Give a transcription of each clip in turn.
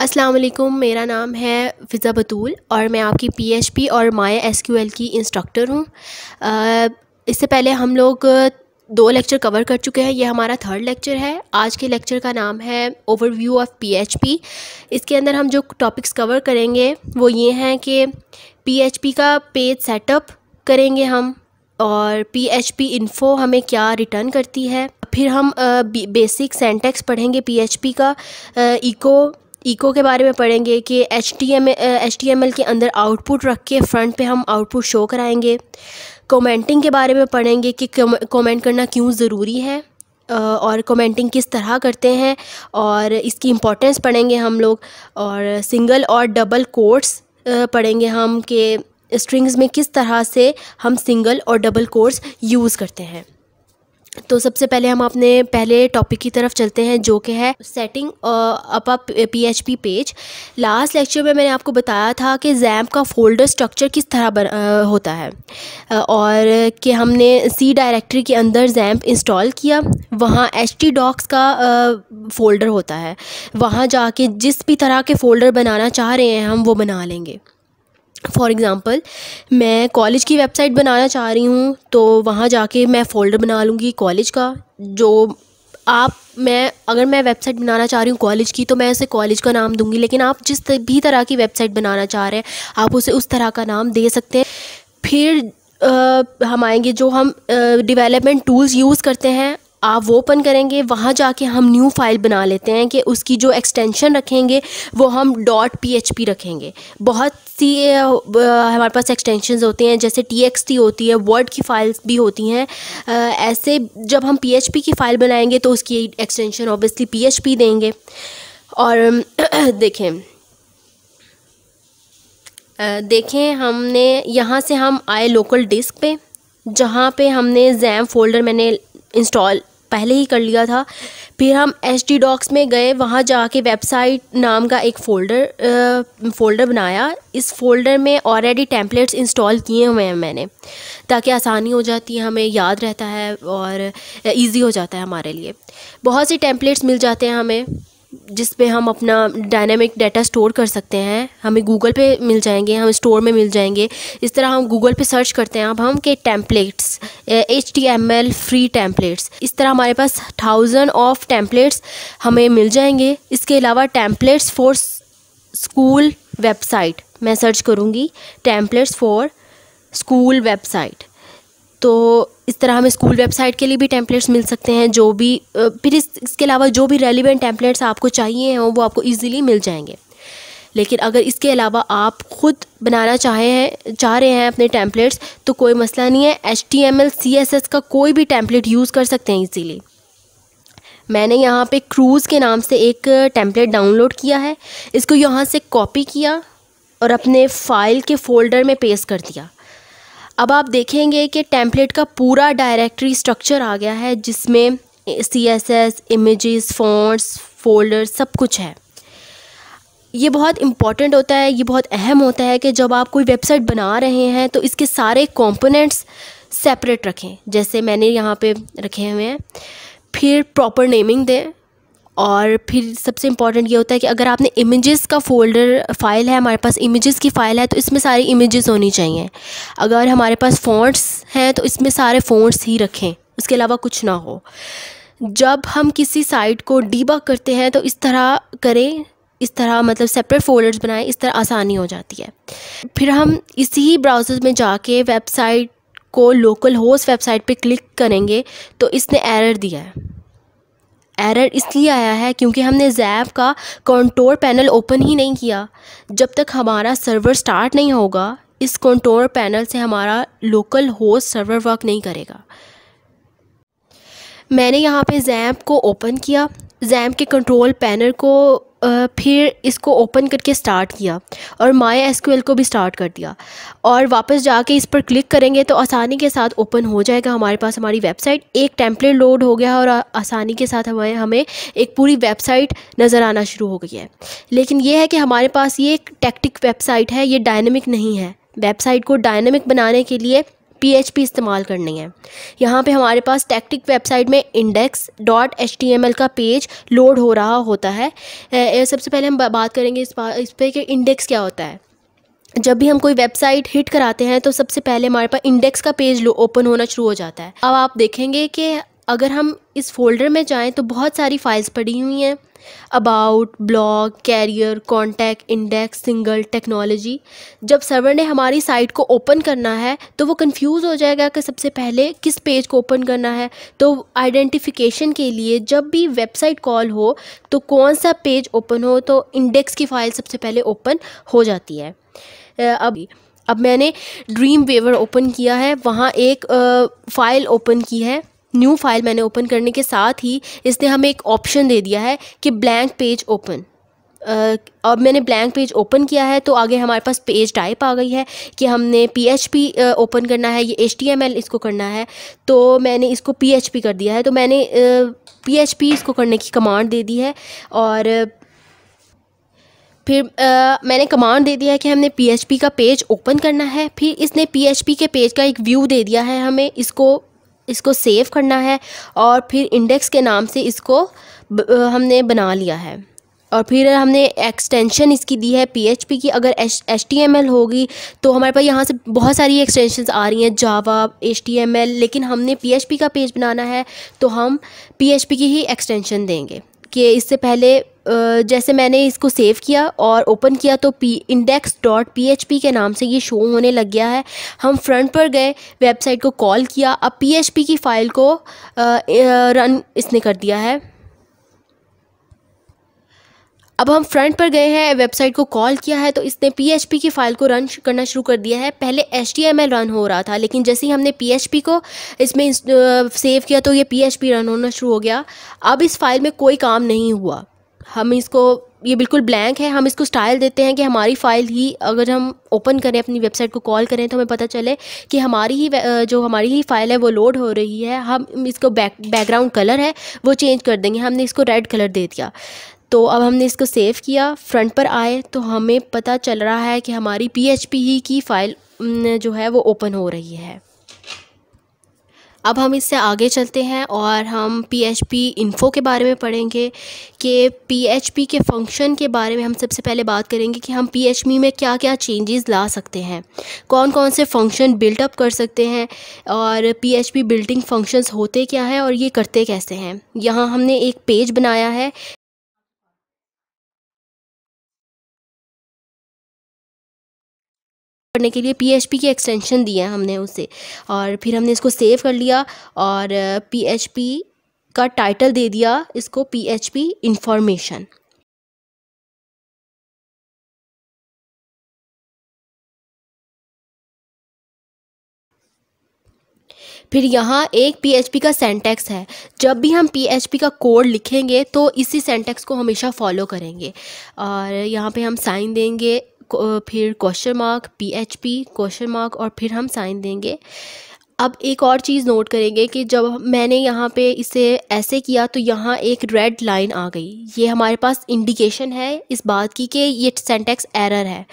अस्सलाम वालेकुम मेरा नाम है फ़िज़ा बतूल और मैं आपकी पीएचपी और माया एसक्यूएल की इंस्ट्रक्टर हूँ इससे पहले हम लोग दो लेक्चर कवर कर चुके हैं यह हमारा थर्ड लेक्चर है आज के लेक्चर का नाम है ओवरव्यू ऑफ पीएचपी इसके अंदर हम जो टॉपिक्स कवर करेंगे वो ये हैं कि पीएचपी का पेज सेटअप करेंगे हम और पीएचपी इन्फो हमें क्या रिटर्न करती है फिर हम बेसिक सेंटेक्स पढ़ेंगे पीएचपी का इको इको के बारे में पढ़ेंगे कि H T M H T M L के अंदर आउटपुट रख के फ्रंट पे हम आउटपुट शो कराएंगे कमेंटिंग के बारे में पढ़ेंगे कि कमेंट करना क्यों ज़रूरी है और कमेंटिंग किस तरह करते हैं और इसकी इम्पोर्टेंस पढ़ेंगे हम लोग और सिंगल और डबल कोर्ट्स पढ़ेंगे हम के स्ट्रिंग्स में किस तरह से हम सिंगल और डबल कोर्स यूज़ करते हैं तो सबसे पहले हम अपने पहले टॉपिक की तरफ चलते हैं जो कि है setting up P page last lecture में मैंने आपको बताया था कि जैम्प का फोल्डर स्ट्रक्चर किस तरह बन, आ, होता है और कि हमने सी डायरेक्टरी के अंदर जैम्प इंस्टॉल किया वहाँ एच टी डॉक्स का आ, फोल्डर होता है वहाँ जाके जिस भी तरह के फ़ोल्डर बनाना चाह रहे हैं हम वो बना लेंगे फ़ॉर एग्ज़ाम्पल मैं कॉलेज की वेबसाइट बनाना चाह रही हूँ तो वहाँ जाके मैं फ़ोल्डर बना लूँगी कॉलेज का जो आप मैं अगर मैं वेबसाइट बनाना चाह रही हूँ कॉलेज की तो मैं उसे कॉलेज का नाम दूंगी लेकिन आप जिस भी तरह की वेबसाइट बनाना चाह रहे हैं आप उसे उस तरह का नाम दे सकते हैं फिर आ, हम आएंगे जो हम डेवलपमेंट टूल्स यूज़ करते हैं आप वो ओपन करेंगे वहाँ जाके हम न्यू फाइल बना लेते हैं कि उसकी जो एक्सटेंशन रखेंगे वो हम डॉट पी रखेंगे बहुत सी हमारे पास एक्सटेंशन होते हैं जैसे टी होती है वर्ड की फाइल्स भी होती हैं ऐसे जब हम पी की फ़ाइल बनाएंगे तो उसकी एक्सटेंशन ऑब्वियसली पी देंगे और देखें देखें हमने यहाँ से हम आए लोकल डिस्क पे जहाँ पे हमने जैम फोल्डर मैंने इंस्टॉल पहले ही कर लिया था फिर हम एच डी डॉक्स में गए वहाँ जाके वेबसाइट नाम का एक फ़ोल्डर फ़ोल्डर बनाया इस फ़ोल्डर में ऑलरेडी टैंपलेट्स इंस्टॉल किए हुए हैं मैंने ताकि आसानी हो जाती है हमें याद रहता है और इजी हो जाता है हमारे लिए बहुत से टैंपलेट्स मिल जाते हैं हमें जिस पे हम अपना डायनेमिक डाटा स्टोर कर सकते हैं हमें गूगल पे मिल जाएंगे हम स्टोर में मिल जाएंगे इस तरह हम गूगल पे सर्च करते हैं अब हम के templates H T M L free templates इस तरह हमारे पास थाउजेंड ऑफ टैम्पलेट्स हमें मिल जाएंगे इसके अलावा टैम्पलेट्स फॉर स्कूल वेबसाइट मैं सर्च करूँगी टैम्पलेट्स फॉर स्कूल वेबसाइट तो इस तरह हमें स्कूल वेबसाइट के लिए भी टैंपलेट्स मिल सकते हैं जो भी फिर इस, इसके अलावा जो भी रेलिवेंट टैंपलेट्स आपको चाहिए हों वो आपको ईजिली मिल जाएंगे लेकिन अगर इसके अलावा आप ख़ुद बनाना चाहे हैं चाह रहे हैं अपने टैंपलेट्स तो कोई मसला नहीं है H T M L C S S का कोई भी टैंपलेट यूज़ कर सकते हैं ईजीली मैंने यहाँ पे क्रूज़ के नाम से एक टैंपलेट डाउनलोड किया है इसको यहाँ से कॉपी किया और अपने फ़ाइल के फ़ोल्डर में पेस्ट कर दिया अब आप देखेंगे कि टेम्पलेट का पूरा डायरेक्टरी स्ट्रक्चर आ गया है जिसमें C S S images fonts folder सब कुछ है ये बहुत इम्पॉर्टेंट होता है ये बहुत अहम होता है कि जब आप कोई वेबसाइट बना रहे हैं तो इसके सारे कॉम्पोनेंट्स सेपरेट रखें जैसे मैंने यहाँ पे रखे हुए हैं फिर प्रॉपर नेमिंग दें और फिर सबसे इम्पॉर्टेंट ये होता है कि अगर आपने इमेजेस का फोल्डर फाइल है हमारे पास इमेजेस की फ़ाइल है तो इसमें सारी इमेजेस होनी चाहिए अगर हमारे पास फ़ॉन्ट्स हैं तो इसमें सारे फ़ॉन्ट्स ही रखें उसके अलावा कुछ ना हो जब हम किसी साइट को डीबग करते हैं तो इस तरह करें इस तरह मतलब सेपरेट फोल्डर्स बनाएं इस तरह आसानी हो जाती है फिर हम इसी ब्राउज़र में जाके वेबसाइट को लोकल होस्ट वेबसाइट पे क्लिक करेंगे तो इसने एरर दिया है एरर इसलिए आया है क्योंकि हमने जैप का कंट्रोल पैनल ओपन ही नहीं किया जब तक हमारा सर्वर स्टार्ट नहीं होगा इस कंट्रोल पैनल से हमारा लोकल होस्ट सर्वर वर्क नहीं करेगा मैंने यहाँ पे जैप को ओपन किया जैप के कंट्रोल पैनल को फिर इसको ओपन करके स्टार्ट किया और माया एस को भी स्टार्ट कर दिया और वापस जाके इस पर क्लिक करेंगे तो आसानी के साथ ओपन हो जाएगा हमारे पास हमारी वेबसाइट एक टेम्पलेट लोड हो गया और आसानी के साथ हमें हमें एक पूरी वेबसाइट नज़र आना शुरू हो गई है लेकिन यह है कि हमारे पास ये एक टैक्टिक वेबसाइट है ये डायनेमिक नहीं है वेबसाइट को डायनेमिक बनाने के लिए पी इस्तेमाल करनी है यहाँ पे हमारे पास टैक्टिक वेबसाइट में index dot H T M L का पेज लोड हो रहा होता है सबसे पहले हम बात करेंगे इस इस पर कि इंडेक्स क्या होता है जब भी हम कोई वेबसाइट हिट कराते हैं तो सबसे पहले हमारे पास इंडेक्स का पेज ओपन होना शुरू हो जाता है अब आप देखेंगे कि अगर हम इस फोल्डर में जाएं तो बहुत सारी फाइल्स पड़ी हुई हैं about blog career contact index single technology जब सर्वर ने हमारी साइट को ओपन करना है तो वो कंफ्यूज हो जाएगा कि सबसे पहले किस पेज को ओपन करना है तो आइडेंटिफिकेशन के लिए जब भी वेबसाइट कॉल हो तो कौन सा पेज ओपन हो तो इंडेक्स की फ़ाइल सबसे पहले ओपन हो जाती है अब अब मैंने ड्रीम वेवर ओपन किया है वहाँ एक फ़ाइल ओपन की है न्यू फाइल मैंने ओपन करने के साथ ही इसने हमें एक ऑप्शन दे दिया है कि ब्लैंक पेज ओपन अब मैंने ब्लैंक पेज ओपन किया है तो आगे हमारे पास पेज टाइप आ गई है कि हमने पी ओपन करना है ये एच इसको करना है तो मैंने इसको पी कर दिया है तो मैंने पी इसको करने की कमांड दे दी है और फिर आ, मैंने कमांड दे दिया है कि हमने पी का पेज ओपन करना है फिर इसने पी के पेज का एक व्यू दे दिया है हमें इसको इसको सेव करना है और फिर इंडेक्स के नाम से इसको हमने बना लिया है और फिर हमने एक्सटेंशन इसकी दी है पीएचपी की अगर एच टी एम एल होगी तो हमारे पास यहाँ से बहुत सारी एक्सटेंशन आ रही हैं Java H T M L लेकिन हमने पीएचपी का पेज बनाना है तो हम पीएचपी की ही एक्सटेंशन देंगे कि इससे पहले जैसे मैंने इसको सेव किया और ओपन किया तो P index dot P H P के नाम से ये शो होने लग गया है हम फ्रंट पर गए वेबसाइट को कॉल किया अब पी एच पी की फ़ाइल को रन इसने कर दिया है अब हम फ्रंट पर गए हैं वेबसाइट को कॉल किया है तो इसने पी की फ़ाइल को रन करना शुरू कर दिया है पहले एच रन हो रहा था लेकिन जैसे ही हमने पी को इसमें सेव किया तो ये पी रन होना शुरू हो गया अब इस फाइल में कोई काम नहीं हुआ हम इसको ये बिल्कुल ब्लैंक है हम इसको स्टाइल देते हैं कि हमारी फ़ाइल ही अगर हम ओपन करें अपनी वेबसाइट को कॉल करें तो हमें पता चले कि हमारी ही जो हमारी ही फ़ाइल है वो लोड हो रही है हम इसको बैक बैकग्राउंड कलर है वो चेंज कर देंगे हमने इसको रेड कलर दे दिया तो अब हमने इसको सेव किया फ्रंट पर आए तो हमें पता चल रहा है कि हमारी पी ही e की फ़ाइल जो है वो ओपन हो रही है अब हम इससे आगे चलते हैं और हम पी एच पी इन्फो के बारे में पढ़ेंगे कि पी एच पी के फंक्शन के बारे में हम सबसे पहले बात करेंगे कि हम पी एच पी में क्या क्या चेंजेस ला सकते हैं कौन कौन से फंक्शन बिल्डअप कर सकते हैं और P H P building functions होते क्या हैं और ये करते कैसे हैं यहाँ हमने एक पेज बनाया है करने के लिए पी की एक्सटेंशन दिया है हमने उसे और फिर हमने इसको सेव कर लिया और पी का टाइटल दे दिया इसको पी एच पी इंफॉर्मेशन फिर यहाँ एक पी का सेंटेक्स है जब भी हम पी का कोड लिखेंगे तो इसी सेंटेक्स को हमेशा फॉलो करेंगे और यहाँ पे हम साइन देंगे फिर question mark P H P question mark और फिर हम साइन देंगे अब एक और चीज़ नोट करेंगे कि जब मैंने यहाँ पे इसे ऐसे किया तो यहाँ एक रेड लाइन आ गई ये हमारे पास इंडिकेशन है इस बात की कि ये सेंटेक्स एरर है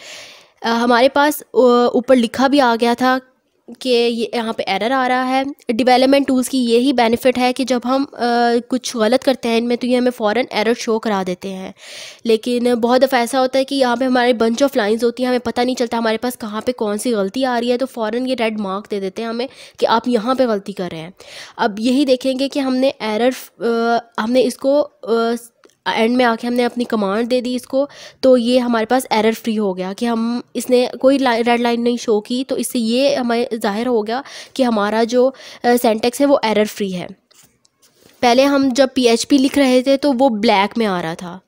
आ, हमारे पास ऊपर लिखा भी आ गया था कि ये यहाँ पे एरर आ रहा है डेवलपमेंट टूल्स की यही बेनिफिट है कि जब हम आ, कुछ गलत करते हैं इनमें तो ये हमें फ़ौर एरर शो करा देते हैं लेकिन बहुत दफ़ा ऐसा होता है कि यहाँ पे हमारे बंच ऑफ लाइंस होती हैं हमें पता नहीं चलता हमारे पास कहाँ पे कौन सी गलती आ रही है तो फ़ौर ये रेड मार्क दे देते हैं हमें कि आप यहाँ पर गलती कर रहे हैं अब यही देखेंगे कि हमने एरर आ, हमने इसको आ, एंड में आके हमने अपनी कमांड दे दी इसको तो ये हमारे पास एरर फ्री हो गया कि हम इसने कोई रेड लाइन नहीं शो की तो इससे ये हमें ज़ाहिर हो गया कि हमारा जो सेंटेक्स है वो एरर फ्री है पहले हम जब पी लिख रहे थे तो वो ब्लैक में आ रहा था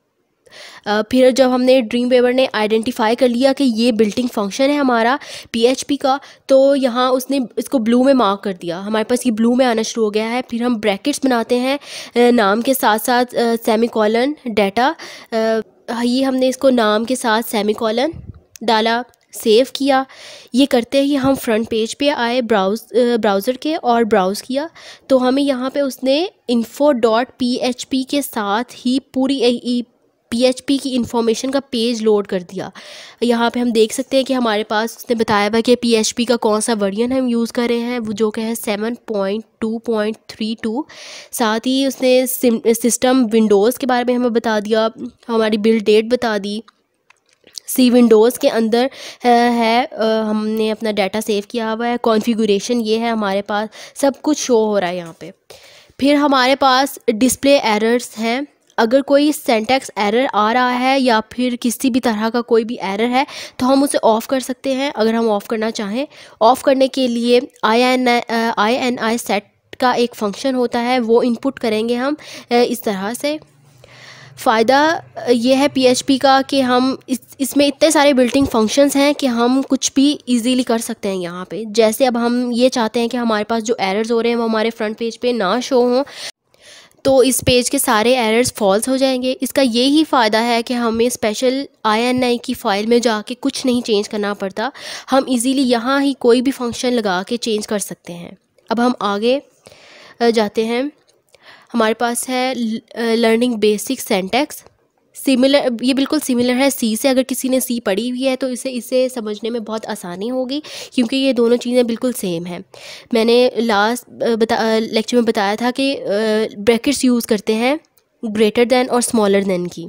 फिर जब हमने ड्रीम वेवर ने आइडेंटिफाई कर लिया कि ये बिल्डिंग फंक्शन है हमारा पी का तो यहाँ उसने इसको ब्लू में मार्क कर दिया हमारे पास ये ब्लू में आना शुरू हो गया है फिर हम ब्रैकेट्स बनाते हैं नाम के साथ साथ सेमी कॉलन डाटा ये हमने इसको नाम के साथ सेमी कॉलन डाला सेव किया ये करते ही हम फ्रंट पेज पे आए ब्राउज ब्राउज़र के और ब्राउज़ किया तो हमें यहाँ पे उसने info dot P H P के साथ ही पूरी पीएचपी की इन्फॉर्मेशन का पेज लोड कर दिया यहाँ पे हम देख सकते हैं कि हमारे पास उसने बताया हुआ कि पीएचपी का कौन सा वर्जन हम यूज़ कर रहे हैं वो जो क्या है seven point two point three टू साथ ही उसने सिस्टम विंडोज़ के बारे में हमें बता दिया हमारी बिल डेट बता दी सी विंडोज़ के अंदर है हमने अपना डाटा सेव किया हुआ है कॉन्फ़िगरेशन ये है हमारे पास सब कुछ शो हो रहा है यहाँ पे फिर हमारे पास डिस्प्ले एरर्स हैं अगर कोई सेंटेक्स एरर आ रहा है या फिर किसी भी तरह का कोई भी एरर है तो हम उसे ऑफ़ कर सकते हैं अगर हम ऑफ़ करना चाहें ऑफ़ करने के लिए I N I N I set का एक फंक्शन होता है वो इनपुट करेंगे हम uh, इस तरह से फ़ायदा uh, ये है पीएचपी का कि हम इस इसमें इतने सारे बिल्टिंग फंक्शंस हैं कि हम कुछ भी इजीली कर सकते हैं यहाँ पे जैसे अब हम ये चाहते हैं कि हमारे पास जो एरर्स हो रहे हैं वो हमारे फ्रंट पेज पे ना शो हों तो इस पेज के सारे एरर्स फॉल्स हो जाएंगे इसका ये ही फ़ायदा है कि हमें स्पेशल आई की फ़ाइल में जाके कुछ नहीं चेंज करना पड़ता हम इजीली यहाँ ही कोई भी फंक्शन लगा के चेंज कर सकते हैं अब हम आगे जाते हैं हमारे पास है लर्निंग बेसिक सेंटेक्स सिमिलर ये बिल्कुल सिमिलर है सी से अगर किसी ने सी पढ़ी हुई है तो इसे इसे समझने में बहुत आसानी होगी क्योंकि ये दोनों चीज़ें बिल्कुल सेम हैं मैंने लास्ट बता लेक्चर में बताया था कि ब्रैकेट्स यूज़ करते हैं ग्रेटर दैन और स्मॉलर दैन की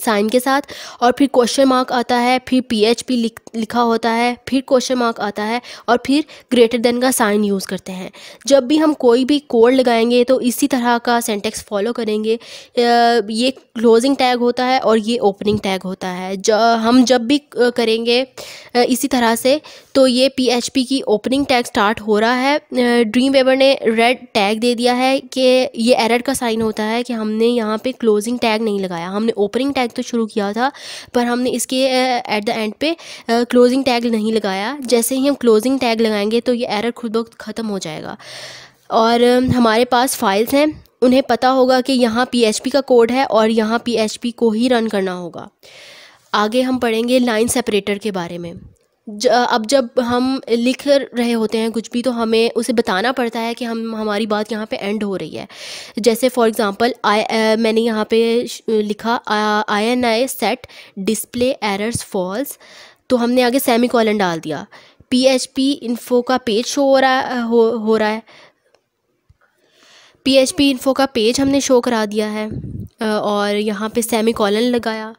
साइन के साथ और फिर क्वेश्चन मार्क आता है फिर पीएचपी लिख लिखा होता है फिर क्वेश्चन मार्क आता है और फिर ग्रेटर देन का साइन यूज़ करते हैं जब भी हम कोई भी कोड लगाएंगे तो इसी तरह का सेंटेक्स फॉलो करेंगे ये क्लोजिंग टैग होता है और ये ओपनिंग टैग होता है ज हम जब भी करेंगे इसी तरह से तो ये पी की ओपनिंग टैग स्टार्ट हो रहा है ड्रीम वेबर ने रेड टैग दे दिया है कि ये एरर का साइन होता है कि हमने यहाँ पर क्लोजिंग टैग नहीं लगाया हमने ओपनिंग टैग टैग तो शुरू किया था पर हमने इसके एट द एंड पे क्लोजिंग टैग नहीं लगाया जैसे ही हम क्लोजिंग टैग लगाएंगे तो ये एरर खुद ब ख़त्म हो जाएगा और हमारे पास फाइल्स हैं उन्हें पता होगा कि यहाँ पी का कोड है और यहाँ पी को ही रन करना होगा आगे हम पढ़ेंगे लाइन सेपरेटर के बारे में अब जब हम लिख रहे होते हैं कुछ भी तो हमें उसे बताना पड़ता है कि हम हमारी बात यहाँ पे एंड हो रही है जैसे फॉर एग्जांपल आई मैंने यहाँ पे लिखा I N I set display errors false तो हमने आगे सेमी कॉलन डाल दिया पी एच पी इन्फो का पेज शो हो रहा हो, हो रहा है पी एच पी इन्फो का पेज हमने शो करा दिया है और यहाँ पे सेमी कॉलन लगाया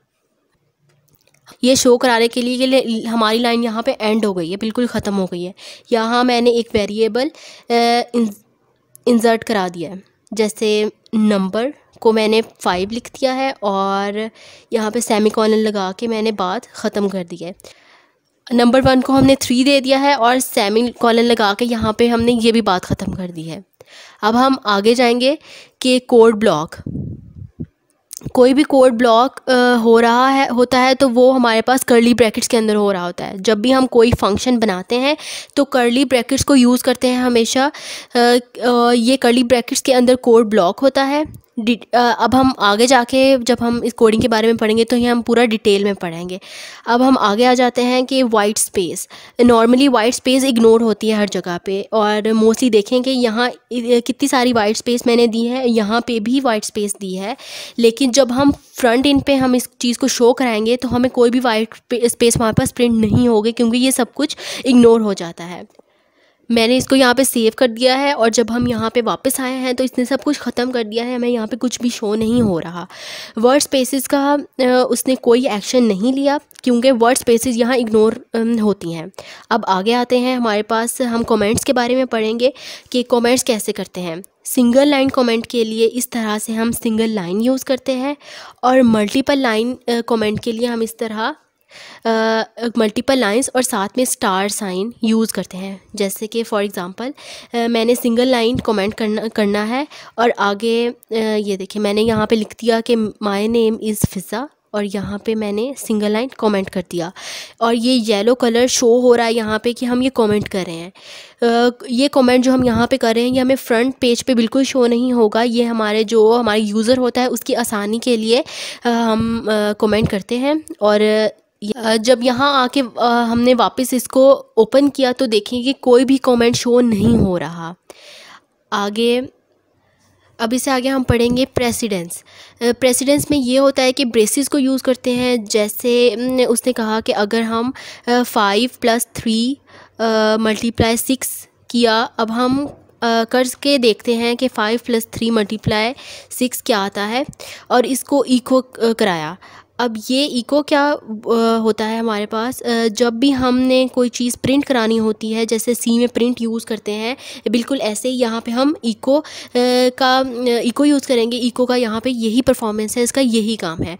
ये शो कराने के लिए, के लिए हमारी लाइन यहाँ पे एंड हो गई है बिल्कुल ख़त्म हो गई है यहाँ मैंने एक वेरिएबल इंसर्ट करा दिया है जैसे नंबर को मैंने फाइव लिख दिया है और यहाँ पे कॉलन लगा के मैंने बात ख़त्म कर दी है नंबर वन को हमने थ्री दे दिया है और सेमी कॉलन लगा के यहाँ पे हमने ये भी बात ख़त्म कर दी है अब हम आगे जाएंगे कि कोड ब्लॉक कोई भी कोड ब्लॉक हो रहा है होता है तो वो हमारे पास करली ब्रैकेट्स के अंदर हो रहा होता है जब भी हम कोई फंक्शन बनाते हैं तो करली ब्रैकेट्स को यूज़ करते हैं हमेशा आ, आ, ये करली ब्रैकेट्स के अंदर कोड ब्लॉक होता है अब हम आगे जाके जब हम इस कोडिंग के बारे में पढ़ेंगे तो ये हम पूरा डिटेल में पढ़ेंगे अब हम आगे आ जाते हैं कि white space normally white space ignore होती है हर जगह पे और मोस्टली देखें कि यहाँ कितनी सारी वाइट स्पेस मैंने दी है यहाँ पे भी वाइट स्पेस दी है लेकिन जब हम फ्रंट इन पे हम इस चीज़ को शो कराएंगे तो हमें कोई भी वाइट स्पेस वहाँ पर प्रिंट नहीं होगी क्योंकि ये सब कुछ इग्नोर हो जाता है मैंने इसको यहाँ पे सेव कर दिया है और जब हम यहाँ पे वापस आए हैं तो इसने सब कुछ ख़त्म कर दिया है हमें यहाँ पे कुछ भी शो नहीं हो रहा वर्ड स्पेसिस का उसने कोई एक्शन नहीं लिया क्योंकि वर्ड स्पेसिस यहाँ इग्नोर होती हैं अब आगे आते हैं हमारे पास हम कमेंट्स के बारे में पढ़ेंगे कि कमेंट्स कैसे करते हैं सिंगल लाइन कमेंट के लिए इस तरह से हम सिंगल लाइन यूज़ करते हैं और मल्टीपल लाइन कमेंट के लिए हम इस तरह मल्टीपल लाइंस और साथ में स्टार साइन यूज़ करते हैं जैसे कि फॉर एग्ज़ाम्पल मैंने सिंगल लाइन कमेंट करना करना है और आगे uh, ये देखिए मैंने यहाँ पे लिख दिया कि माय नेम इज़ फ़िज़ा और यहाँ पे मैंने सिंगल लाइन कमेंट कर दिया और ये येलो कलर शो हो रहा है यहाँ पे कि हम ये कमेंट कर रहे हैं ये कमेंट जो हम यहाँ पे कर रहे हैं ये हमें फ्रंट पेज पे बिल्कुल शो नहीं होगा ये हमारे जो हमारे यूज़र होता है उसकी आसानी के लिए हम कमेंट करते हैं और जब यहाँ आके हमने वापस इसको ओपन किया तो देखें कि कोई भी कमेंट शो नहीं हो रहा आगे अब इसे आगे हम पढ़ेंगे प्रेसिडेंस प्रेसिडेंस में ये होता है कि ब्रेसिस को यूज़ करते हैं जैसे उसने कहा कि अगर हम five plus three multiply six किया अब हम कर्ज के देखते हैं कि five plus three multiply six क्या आता है और इसको इको कराया अब ये इको क्या होता है हमारे पास जब भी हमने कोई चीज़ प्रिंट करानी होती है जैसे सी में प्रिंट यूज़ करते हैं बिल्कुल ऐसे ही यहाँ पे हम इको का इको यूज़ करेंगे इको का यहाँ पे यही परफॉर्मेंस है इसका यही काम है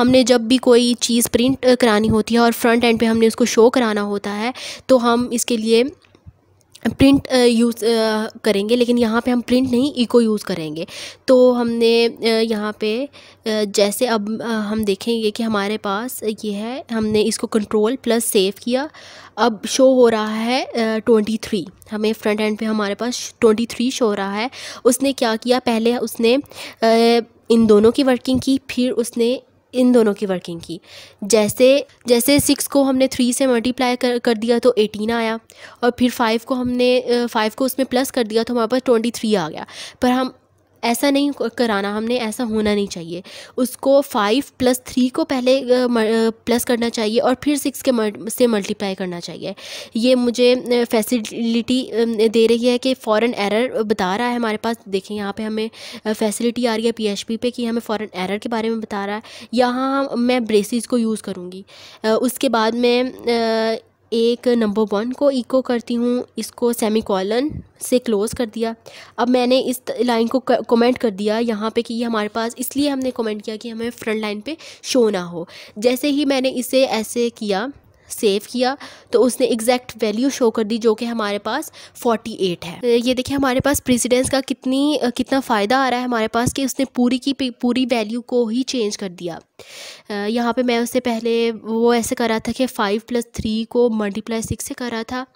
हमने जब भी कोई चीज़ प्रिंट करानी होती है और फ्रंट एंड पे हमने उसको शो कराना होता है तो हम इसके लिए प्रिंट यूज़ uh, uh, करेंगे लेकिन यहाँ पे हम प्रिंट नहीं इको यूज़ करेंगे तो हमने uh, यहाँ पे जैसे अब हम देखेंगे कि हमारे पास ये है हमने इसको कंट्रोल प्लस सेव किया अब शो हो रहा है ट्वेंटी थ्री हमें फ्रंट एंड पे हमारे पास ट्वेंटी थ्री शो हो रहा है उसने क्या किया पहले उसने इन दोनों की वर्किंग की फिर उसने इन दोनों की वर्किंग की जैसे जैसे सिक्स को हमने थ्री से मल्टीप्लाई कर कर दिया तो एटीन आया और फिर फाइव को हमने फाइव को उसमें प्लस कर दिया तो हमारे पास ट्वेंटी थ्री आ गया पर हम ऐसा नहीं कराना हमने ऐसा होना नहीं चाहिए उसको फाइव प्लस थ्री को पहले प्लस करना चाहिए और फिर सिक्स के मल, से मल्टीप्लाई करना चाहिए ये मुझे फैसिलिटी दे रही है कि फ़ौरन एरर बता रहा है हमारे पास देखें यहाँ पे हमें फैसिलिटी आ रही है पीएचपी पे कि हमें फ़ौरन एरर के बारे में बता रहा है यहाँ मैं ब्रेसिस को यूज़ करूँगी उसके बाद में एक नंबर वन को इको करती हूँ इसको सेमी कॉलन से क्लोज़ कर दिया अब मैंने इस लाइन को कमेंट कर दिया यहाँ पे कि ये हमारे पास इसलिए हमने कमेंट किया कि हमें फ्रंट लाइन पे शो ना हो जैसे ही मैंने इसे ऐसे किया सेव किया तो उसने एग्जैक्ट वैल्यू शो कर दी जो कि हमारे पास 48 है तो ये देखिए हमारे पास प्रेसिडेंस का कितनी कितना फ़ायदा आ रहा है हमारे पास कि उसने पूरी की पूरी वैल्यू को ही चेंज कर दिया यहाँ पे मैं उससे पहले वो ऐसे कर रहा था कि फ़ाइव प्लस थ्री को मल्टीप्लाई सिक्स से कर रहा था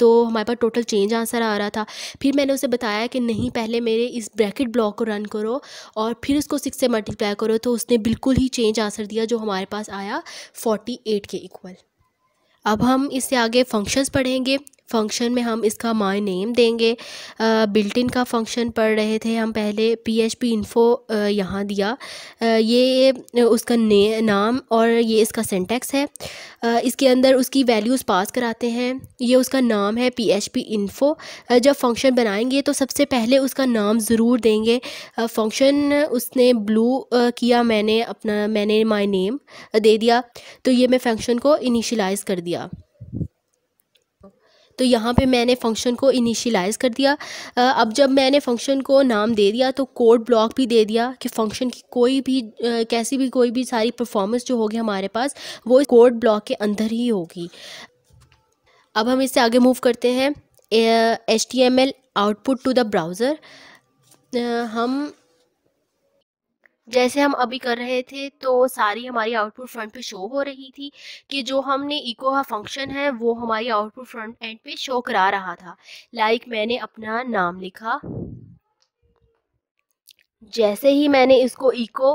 तो हमारे पास टोटल चेंज आंसर आ रहा था फिर मैंने उसे बताया कि नहीं पहले मेरे इस ब्रैकेट ब्लॉक को रन करो और फिर उसको सिक्स से मल्टीप्लाई करो तो उसने बिल्कुल ही चेंज आंसर दिया जो हमारे पास आया फोर्टी एट के इक्वल अब हम इससे आगे फंक्शंस पढ़ेंगे फंक्शन में हम इसका माय नेम देंगे बिल्ट इन का फंक्शन पढ़ रहे थे हम पहले पी एच पी इन्फो यहाँ दिया ये उसका ने नाम और ये इसका सेंटेक्स है इसके अंदर उसकी वैल्यूज़ पास कराते हैं ये उसका नाम है पी एच पी इन्फो जब फंक्शन बनाएंगे तो सबसे पहले उसका नाम ज़रूर देंगे फंक्शन उसने ब्लू किया मैंने अपना मैंने माई नेम दे दिया तो ये मैं फंक्शन को इनिशलाइज़ कर दिया तो यहाँ पे मैंने फंक्शन को इनिशियलाइज कर दिया अब जब मैंने फंक्शन को नाम दे दिया तो कोड ब्लॉक भी दे दिया कि फंक्शन की कोई भी कैसी भी कोई भी सारी परफॉर्मेंस जो होगी हमारे पास वो कोड ब्लॉक के अंदर ही होगी अब हम इससे आगे मूव करते हैं H T M L output to the browser हम जैसे हम अभी कर रहे थे तो सारी हमारी आउटपुट फ्रंट पे शो हो रही थी कि जो हमने इको हा फंक्शन है वो हमारी आउटपुट फ्रंट एंड पे शो करा रहा था लाइक like मैंने अपना नाम लिखा जैसे ही मैंने इसको इको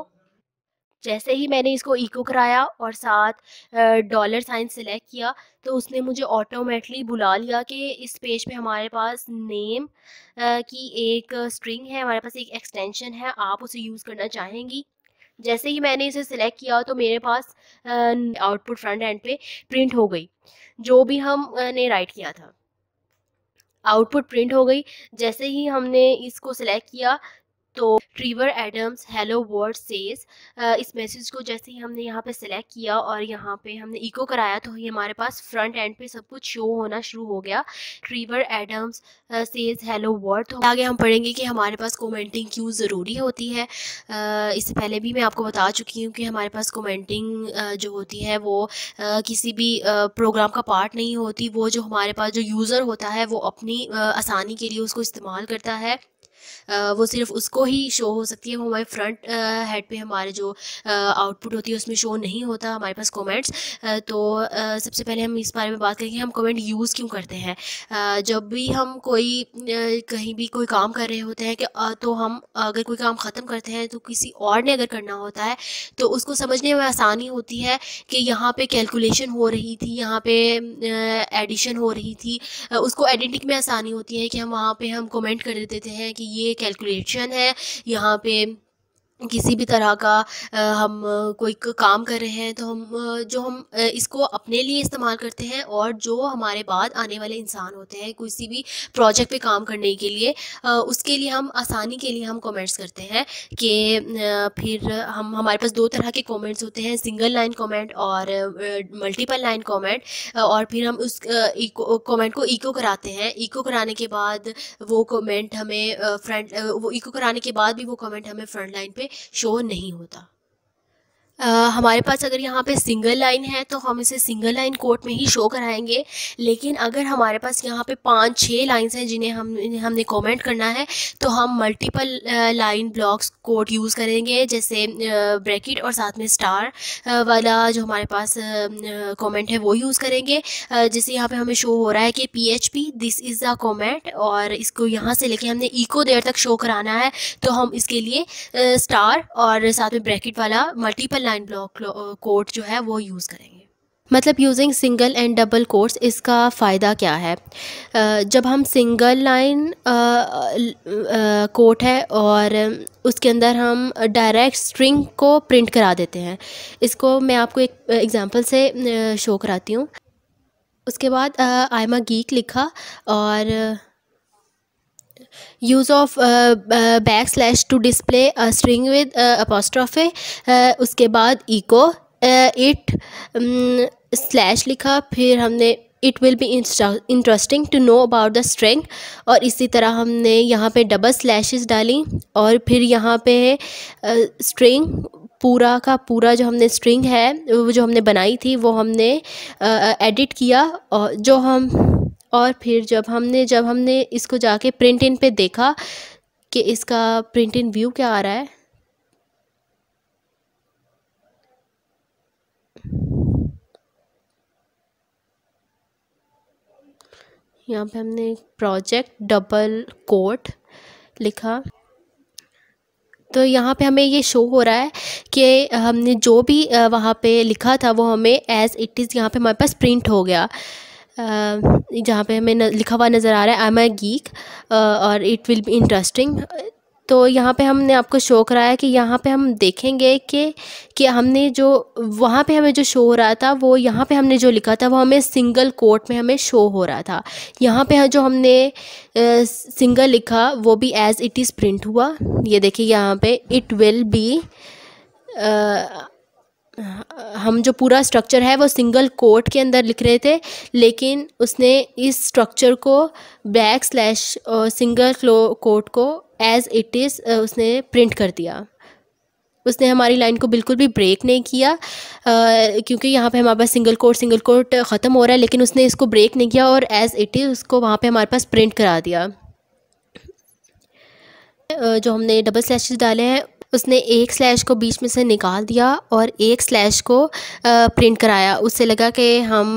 जैसे ही मैंने इसको इको कराया और साथ डॉलर साइन सेलेक्ट किया तो उसने मुझे ऑटोमेटली बुला लिया कि इस पेज पे हमारे पास नेम की एक स्ट्रिंग है हमारे पास एक एक्सटेंशन है आप उसे यूज़ करना चाहेंगी जैसे ही मैंने इसे सिलेक्ट किया तो मेरे पास आउटपुट फ्रंट एंड पे प्रिंट हो गई जो भी हमने राइट किया था आउटपुट प्रिंट हो गई जैसे ही हमने इसको सिलेक्ट किया तो Trevor Adams hello world says इस मैसेज को जैसे ही हमने यहाँ पे सेलेक्ट किया और यहाँ पे हमने इको कराया तो ये हमारे पास फ्रंट एंड पे सब कुछ शो होना शुरू हो गया Trevor Adams says hello world तो आगे हम पढ़ेंगे कि हमारे पास कमेंटिंग क्यों ज़रूरी होती है uh, इससे पहले भी मैं आपको बता चुकी हूँ कि हमारे पास कमेंटिंग uh, जो होती है वो uh, किसी भी प्रोग्राम uh, का पार्ट नहीं होती वो जो हमारे पास जो यूज़र होता है वो अपनी uh, आसानी के लिए उसको इस्तेमाल करता है वो सिर्फ उसको ही शो हो सकती है वो हमारे फ्रंट हेड पे हमारे जो आउटपुट होती है उसमें शो नहीं होता हमारे पास कमेंट्स तो सबसे पहले हम इस बारे में बात करेंगे हम कमेंट यूज़ क्यों करते हैं जब भी हम कोई कहीं भी कोई काम कर रहे होते हैं कि तो हम अगर कोई काम ख़त्म करते हैं तो किसी और ने अगर करना होता है तो उसको समझने में आसानी होती है कि यहाँ पर कैलकुलेशन हो रही थी यहाँ पर एडिशन हो रही थी उसको एडिटिंग में आसानी होती है कि हम वहाँ पर हम कमेंट कर देते हैं कि ये कैलकुलेशन है यहाँ पे किसी भी तरह का हम कोई काम कर रहे हैं तो हम जो हम इसको अपने लिए इस्तेमाल करते हैं और जो हमारे बाद आने वाले इंसान होते हैं किसी भी प्रोजेक्ट पे काम करने के लिए उसके लिए हम आसानी के लिए हम कमेंट्स करते हैं कि फिर हम हमारे पास दो तरह के कमेंट्स होते हैं सिंगल लाइन कमेंट और मल्टीपल लाइन कॉमेंट और फिर हम उस कॉमेंट को ईको कराते हैं ईको कराने के बाद वो कॉमेंट हमें फ्रंट वो ईको कराने के बाद भी वो कॉमेंट हमें फ्रंट लाइन पर पे शो नहीं होता आ, हमारे पास अगर यहाँ पे सिंगल लाइन है तो हम इसे सिंगल लाइन कोट में ही शो कराएंगे लेकिन अगर हमारे पास यहाँ पे पांच छः लाइंस हैं जिन्हें हम हमने कमेंट करना है तो हम multiple line blocks code use करेंगे जैसे ब्रैकेट और साथ में स्टार वाला जो हमारे पास कमेंट है वो यूज़ करेंगे जैसे यहाँ पर हमें शो हो रहा है कि P H P this is the comment और इसको यहाँ से लेके हमने इको देर तक शो कराना है तो हम इसके लिए स्टार और साथ में ब्रैकेट वाला मल्टीपल लाइन ब्लॉक कोट जो है वो यूज़ करेंगे मतलब using single and double quotes इसका फ़ायदा क्या है जब हम सिंगल लाइन कोट है और उसके अंदर हम डायरेक्ट स्ट्रिंग को प्रिंट करा देते हैं इसको मैं आपको एक एग्ज़ाम्पल से शो कराती हूँ उसके बाद आयमा गीक लिखा और use of back slash to display string with apostrophe उसके बाद इको इट स्लैश लिखा फिर हमने it will be interesting to know about the strength और इसी तरह हमने यहाँ पे डबल स्लैशेस डाली और फिर यहाँ पे है uh, स्ट्रिंग पूरा का पूरा जो हमने स्ट्रिंग है वो जो हमने बनाई थी वो हमने एडिट uh, uh, किया और जो हम और फिर जब हमने जब हमने इसको जाके प्रिंट इन पे देखा कि इसका प्रिंट इन व्यू क्या आ रहा है यहाँ पे हमने प्रोजेक्ट डबल कोट लिखा तो यहाँ पे हमें ये शो हो रहा है कि हमने जो भी वहाँ पे लिखा था वो हमें एज़ इट इज़ यहाँ पे हमारे पास प्रिंट हो गया जहाँ पे हमें न, लिखा हुआ नज़र आ रहा है आई एम ए गीक और इट विल बी इंटरेस्टिंग तो यहाँ पे हमने आपको शो कराया कि यहाँ पे हम देखेंगे कि कि हमने जो वहाँ पे हमें जो शो हो रहा था वो यहाँ पे हमने जो लिखा था वो हमें सिंगल कोट में हमें शो हो रहा था यहाँ पे जो हमने सिंगल लिखा वो भी एज़ इट इज़ प्रिंट हुआ ये देखिए यहाँ पे इट विल बी हम जो पूरा स्ट्रक्चर है वो सिंगल कोट के अंदर लिख रहे थे लेकिन उसने इस स्ट्रक्चर को बैक स्लैश सिंगल कोट को एज इट इज़ उसने प्रिंट कर दिया उसने हमारी लाइन को बिल्कुल भी ब्रेक नहीं किया आ, क्योंकि यहाँ पे हमारे पास सिंगल कोट सिंगल कोट ख़त्म हो रहा है लेकिन उसने इसको ब्रेक नहीं किया और एज़ इट इज़ उसको वहाँ पे हमारे पास प्रिंट करा दिया जो हमने डबल स्लैशेस डाले हैं उसने एक स्लैश को बीच में से निकाल दिया और एक स्लैश को प्रिंट कराया उससे लगा कि हम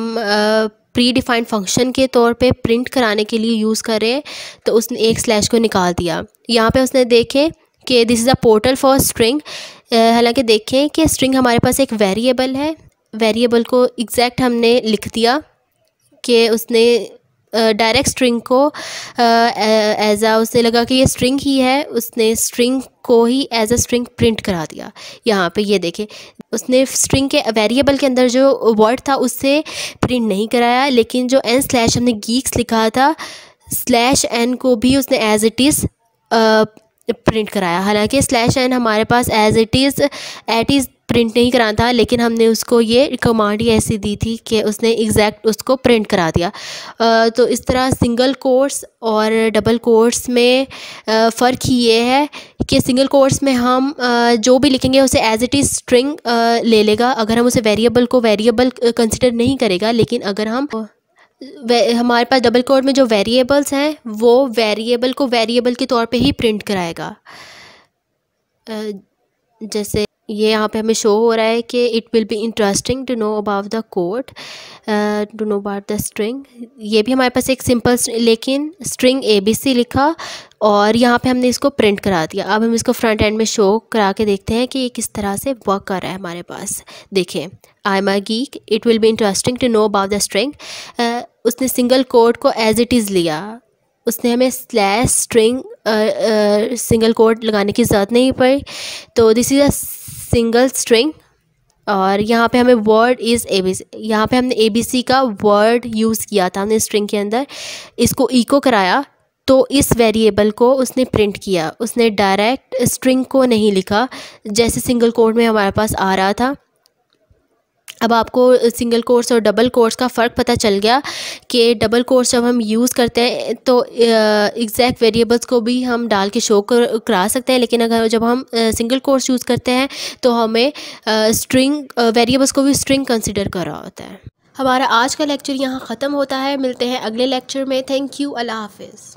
प्री डिफाइंड फंक्शन के तौर पे प्रिंट कराने के लिए यूज़ करें तो उसने एक स्लैश को निकाल दिया यहाँ पे उसने देखे कि this is a portal for string हालांकि देखें कि स्ट्रिंग हमारे पास एक वेरिएबल है वेरिएबल को एग्जैक्ट हमने लिख दिया कि उसने डायरेक्ट स्ट्रिंग को एज आ उसे लगा कि ये स्ट्रिंग ही है उसने स्ट्रिंग को ही एज अ स्ट्रिंग प्रिंट करा दिया यहाँ पे ये देखें उसने स्ट्रिंग के वेरिएबल के अंदर जो वर्ड था उससे प्रिंट नहीं कराया लेकिन जो एन स्लैश हमने गीक्स लिखा था स्लैश एन को भी उसने एज इट इज़ प्रिंट कराया हालांकि स्लैश एन हमारे पास as it is it is print नहीं कराना था लेकिन हमने उसको ये कमांड ही ऐसी दी थी कि उसने एग्जैक्ट उसको प्रिंट करा दिया तो इस तरह सिंगल कोर्स और डबल कोर्स में फ़र्क ये है कि सिंगल कोर्स में हम जो भी लिखेंगे उसे एज इट इज़ स्ट्रिंग ले लेगा अगर हम उसे वेरिएबल को वेरिएबल कंसिडर नहीं करेगा लेकिन अगर हम हमारे पास डबल कोड में जो वेरिएबल्स हैं वो वेरिएबल को वेरिएबल के तौर पे ही प्रिंट कराएगा जैसे ये यहाँ पे हमें शो हो रहा है कि it will be interesting to know about the code to know about the string ये भी हमारे पास एक सिंपल लेकिन स्ट्रिंग ए बी सी लिखा और यहाँ पे हमने इसको प्रिंट करा दिया अब हम इसको फ्रंट एंड में शो करा के देखते हैं कि ये किस तरह से वर्क कर रहा है हमारे पास देखें I am a geek it will be interesting to know about the string उसने सिंगल कोड को एज इट इज़ लिया उसने हमें स्लैश स्ट्रिंग सिंगल कोड लगाने की ज़रूरत नहीं पड़ी तो this is a single string और यहाँ पे हमें वर्ड इज़ ए बी यहाँ पर हमने ए बी सी का वर्ड यूज़ किया था हमने स्ट्रिंग के अंदर इसको इको कराया तो इस वेरिएबल को उसने प्रिंट किया उसने डायरेक्ट स्ट्रिंग को नहीं लिखा जैसे सिंगल कोड में हमारे पास आ रहा था अब आपको सिंगल कोर्स और डबल कोर्स का फ़र्क पता चल गया कि डबल कोर्स जब हम यूज़ करते हैं तो एग्जैक्ट वेरिएबल्स को भी हम डाल के शो कर करा सकते हैं लेकिन अगर जब हम सिंगल कोर्स यूज़ करते हैं तो हमें स्ट्रिंग वेरिएबल्स को भी स्ट्रिंग कंसिडर कर रहा होता है हमारा आज का लेक्चर यहाँ ख़त्म होता है मिलते हैं अगले लेक्चर में थैंक यू अल्लाह हाफिज़